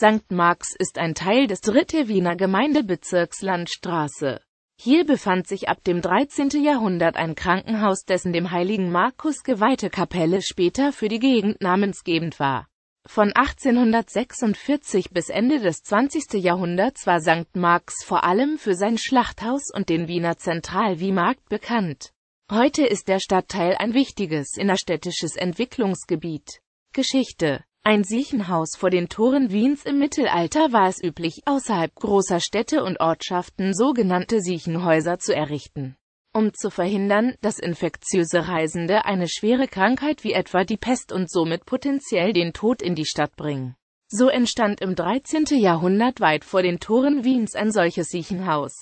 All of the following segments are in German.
St. Marx ist ein Teil des dritte Wiener Gemeindebezirks Landstraße. Hier befand sich ab dem 13. Jahrhundert ein Krankenhaus, dessen dem heiligen Markus geweihte Kapelle später für die Gegend namensgebend war. Von 1846 bis Ende des 20. Jahrhunderts war St. Marx vor allem für sein Schlachthaus und den Wiener Zentral-Wie-Markt bekannt. Heute ist der Stadtteil ein wichtiges innerstädtisches Entwicklungsgebiet. Geschichte ein Siechenhaus vor den Toren Wiens im Mittelalter war es üblich, außerhalb großer Städte und Ortschaften sogenannte Siechenhäuser zu errichten. Um zu verhindern, dass infektiöse Reisende eine schwere Krankheit wie etwa die Pest und somit potenziell den Tod in die Stadt bringen. So entstand im 13. Jahrhundert weit vor den Toren Wiens ein solches Siechenhaus.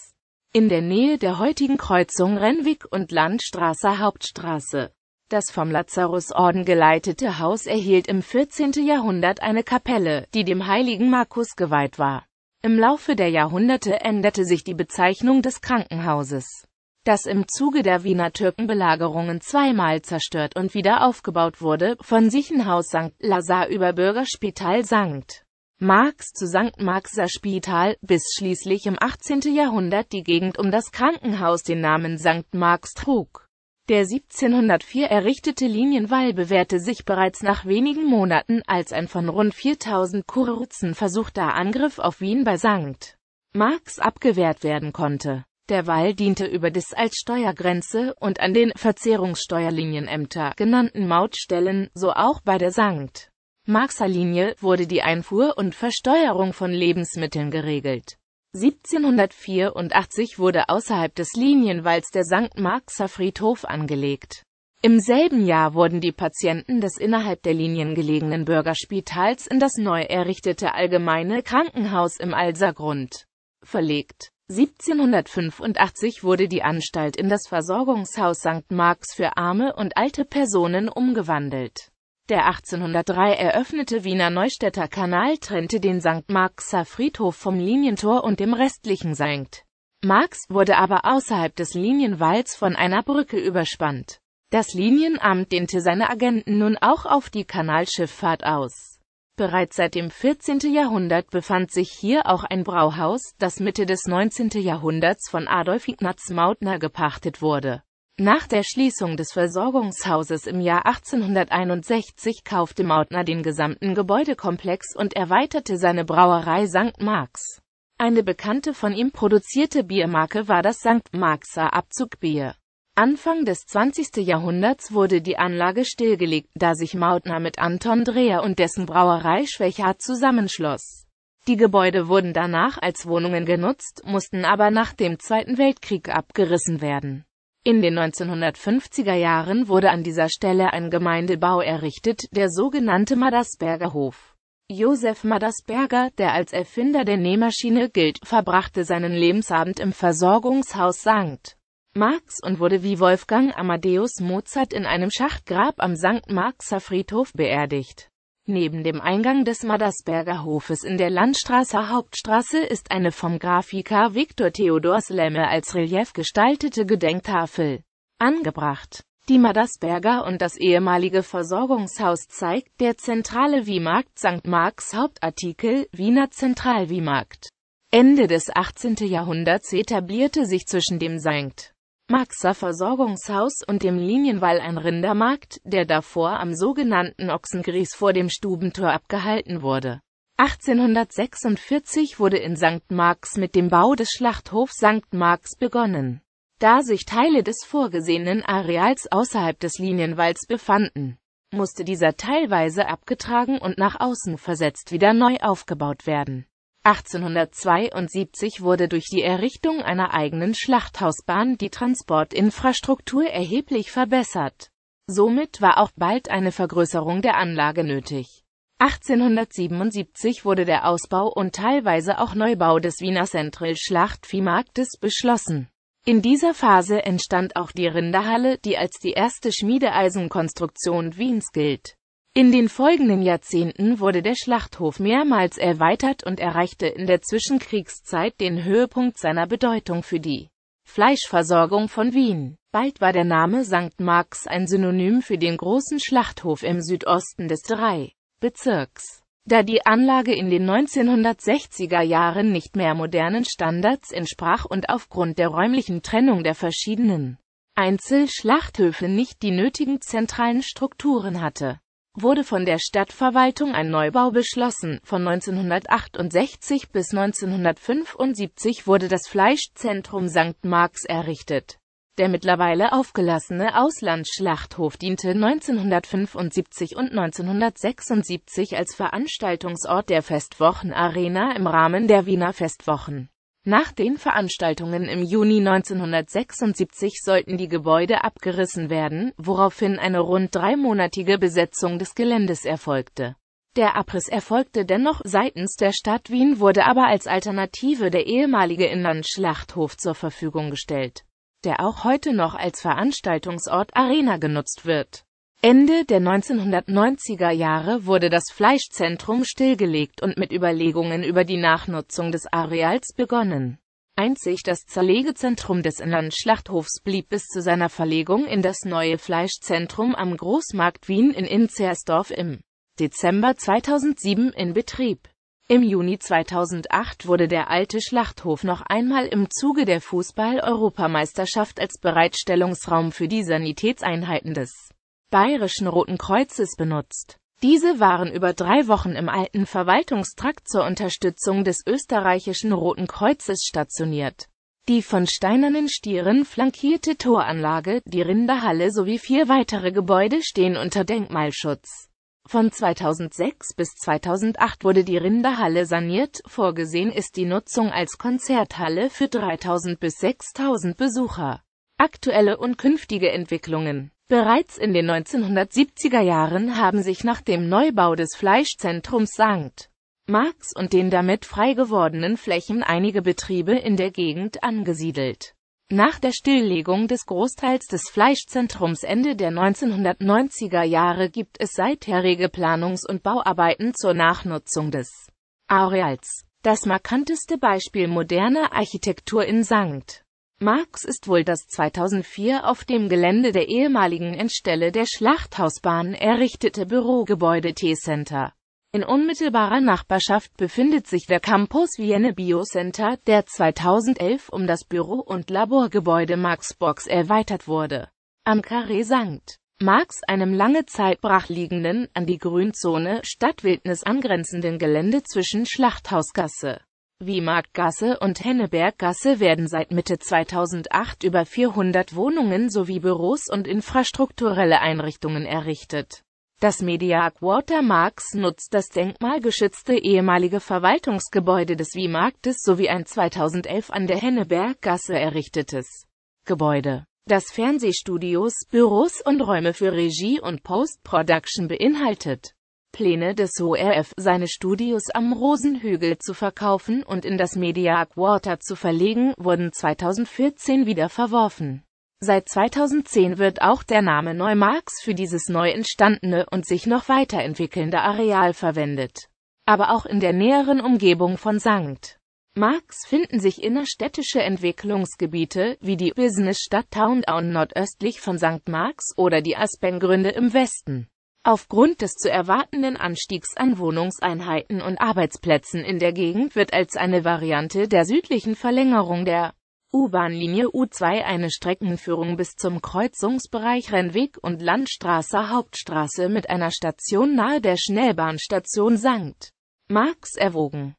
In der Nähe der heutigen Kreuzung Rennwick und Landstraße Hauptstraße das vom Lazarusorden geleitete Haus erhielt im 14. Jahrhundert eine Kapelle, die dem heiligen Markus geweiht war. Im Laufe der Jahrhunderte änderte sich die Bezeichnung des Krankenhauses, das im Zuge der Wiener Türkenbelagerungen zweimal zerstört und wieder aufgebaut wurde, von Siechenhaus St. Lazar über Bürgerspital St. Marx zu St. Marxer Spital, bis schließlich im 18. Jahrhundert die Gegend um das Krankenhaus den Namen St. Marx trug. Der 1704 errichtete Linienwall bewährte sich bereits nach wenigen Monaten als ein von rund 4000 Kuruzen versuchter Angriff auf Wien bei St. Marx abgewehrt werden konnte. Der Wall diente überdies als Steuergrenze und an den Verzehrungssteuerlinienämter genannten Mautstellen, so auch bei der St. Marxer Linie, wurde die Einfuhr und Versteuerung von Lebensmitteln geregelt. 1784 wurde außerhalb des Linienwalls der St. Marxer Friedhof angelegt. Im selben Jahr wurden die Patienten des innerhalb der Linien gelegenen Bürgerspitals in das neu errichtete Allgemeine Krankenhaus im Alsergrund verlegt. 1785 wurde die Anstalt in das Versorgungshaus St. Marx für arme und alte Personen umgewandelt der 1803 eröffnete Wiener Neustädter Kanal trennte den St. Marxer Friedhof vom Linientor und dem restlichen St. Marx wurde aber außerhalb des Linienwalls von einer Brücke überspannt. Das Linienamt dehnte seine Agenten nun auch auf die Kanalschifffahrt aus. Bereits seit dem 14. Jahrhundert befand sich hier auch ein Brauhaus, das Mitte des 19. Jahrhunderts von Adolf Ignaz Mautner gepachtet wurde nach der Schließung des Versorgungshauses im Jahr 1861 kaufte Mautner den gesamten Gebäudekomplex und erweiterte seine Brauerei St. Marx. Eine bekannte von ihm produzierte Biermarke war das St. Marxer Abzugbier. Anfang des 20. Jahrhunderts wurde die Anlage stillgelegt, da sich Mautner mit Anton Dreher und dessen Brauerei Schwächer zusammenschloss. Die Gebäude wurden danach als Wohnungen genutzt, mussten aber nach dem Zweiten Weltkrieg abgerissen werden. In den 1950er Jahren wurde an dieser Stelle ein Gemeindebau errichtet, der sogenannte Madersberger Hof. Josef Madersberger, der als Erfinder der Nähmaschine gilt, verbrachte seinen Lebensabend im Versorgungshaus St. Marx und wurde wie Wolfgang Amadeus Mozart in einem Schachtgrab am St. Marxer Friedhof beerdigt. Neben dem Eingang des Madersberger Hofes in der Landstraße Hauptstraße ist eine vom Grafiker Viktor Theodor Slemme als Relief gestaltete Gedenktafel angebracht. Die Madersberger und das ehemalige Versorgungshaus zeigt der zentrale Wiemarkt St. Marks Hauptartikel Wiener Zentralwiemarkt. Ende des 18. Jahrhunderts etablierte sich zwischen dem St. Marxer Versorgungshaus und dem Linienwall ein Rindermarkt, der davor am sogenannten Ochsengries vor dem Stubentor abgehalten wurde. 1846 wurde in St. Marx mit dem Bau des Schlachthofs St. Marx begonnen, da sich Teile des vorgesehenen Areals außerhalb des Linienwalls befanden musste dieser teilweise abgetragen und nach außen versetzt wieder neu aufgebaut werden 1872 wurde durch die Errichtung einer eigenen Schlachthausbahn die Transportinfrastruktur erheblich verbessert. Somit war auch bald eine Vergrößerung der Anlage nötig. 1877 wurde der Ausbau und teilweise auch Neubau des Wiener Central Schlachtviehmarktes beschlossen. In dieser Phase entstand auch die Rinderhalle, die als die erste Schmiedeeisenkonstruktion Wiens gilt in den folgenden Jahrzehnten wurde der Schlachthof mehrmals erweitert und erreichte in der Zwischenkriegszeit den Höhepunkt seiner Bedeutung für die Fleischversorgung von Wien. Bald war der Name St. Marx ein Synonym für den großen Schlachthof im Südosten des drei Bezirks. Da die Anlage in den 1960er Jahren nicht mehr modernen Standards entsprach und aufgrund der räumlichen Trennung der verschiedenen Einzelschlachthöfe nicht die nötigen zentralen Strukturen hatte, wurde von der Stadtverwaltung ein Neubau beschlossen. Von 1968 bis 1975 wurde das Fleischzentrum St. Marx errichtet. Der mittlerweile aufgelassene Auslandsschlachthof diente 1975 und 1976 als Veranstaltungsort der Festwochenarena im Rahmen der Wiener Festwochen. Nach den Veranstaltungen im Juni 1976 sollten die Gebäude abgerissen werden, woraufhin eine rund dreimonatige Besetzung des Geländes erfolgte. Der Abriss erfolgte dennoch seitens der Stadt Wien, wurde aber als Alternative der ehemalige Innenschlachthof zur Verfügung gestellt, der auch heute noch als Veranstaltungsort Arena genutzt wird. Ende der 1990er Jahre wurde das Fleischzentrum stillgelegt und mit Überlegungen über die Nachnutzung des Areals begonnen. Einzig das Zerlegezentrum des Inlandschlachthofs blieb bis zu seiner Verlegung in das neue Fleischzentrum am Großmarkt Wien in Inzersdorf im Dezember 2007 in Betrieb. Im Juni 2008 wurde der alte Schlachthof noch einmal im Zuge der Fußball-Europameisterschaft als Bereitstellungsraum für die Sanitätseinheiten des Bayerischen Roten Kreuzes benutzt. Diese waren über drei Wochen im alten Verwaltungstrakt zur Unterstützung des österreichischen Roten Kreuzes stationiert. Die von steinernen Stieren flankierte Toranlage, die Rinderhalle sowie vier weitere Gebäude stehen unter Denkmalschutz. Von 2006 bis 2008 wurde die Rinderhalle saniert, vorgesehen ist die Nutzung als Konzerthalle für 3000 bis 6000 Besucher. Aktuelle und künftige Entwicklungen Bereits in den 1970er Jahren haben sich nach dem Neubau des Fleischzentrums St. Marx und den damit frei gewordenen Flächen einige Betriebe in der Gegend angesiedelt. Nach der Stilllegung des Großteils des Fleischzentrums Ende der 1990er Jahre gibt es seither rege Planungs- und Bauarbeiten zur Nachnutzung des Areals. Das markanteste Beispiel moderner Architektur in St. Marx ist wohl das 2004 auf dem Gelände der ehemaligen Endstelle der Schlachthausbahn errichtete Bürogebäude T-Center. In unmittelbarer Nachbarschaft befindet sich der Campus Vienne Biocenter, der 2011 um das Büro- und Laborgebäude Marxbox erweitert wurde. Am Carré St. Marx, einem lange Zeit brachliegenden, an die Grünzone Stadtwildnis angrenzenden Gelände zwischen Schlachthausgasse wie Marktgasse und Henneberggasse werden seit Mitte 2008 über 400 Wohnungen sowie Büros und infrastrukturelle Einrichtungen errichtet. Das Mediaark Watermarks nutzt das denkmalgeschützte ehemalige Verwaltungsgebäude des Wiemarktes sowie ein 2011 an der Henneberggasse errichtetes Gebäude, das Fernsehstudios, Büros und Räume für Regie und Post-Production beinhaltet. Pläne des ORF, seine Studios am Rosenhügel zu verkaufen und in das Media Quarter zu verlegen, wurden 2014 wieder verworfen. Seit 2010 wird auch der Name Neumarks für dieses neu entstandene und sich noch weiterentwickelnde Areal verwendet. Aber auch in der näheren Umgebung von St. Marx finden sich innerstädtische Entwicklungsgebiete, wie die Businessstadt Towndown nordöstlich von St. Marx oder die Aspengründe im Westen. Aufgrund des zu erwartenden Anstiegs an Wohnungseinheiten und Arbeitsplätzen in der Gegend wird als eine Variante der südlichen Verlängerung der u bahnlinie U2 eine Streckenführung bis zum Kreuzungsbereich Rennweg und Landstraße Hauptstraße mit einer Station nahe der Schnellbahnstation St. Marx erwogen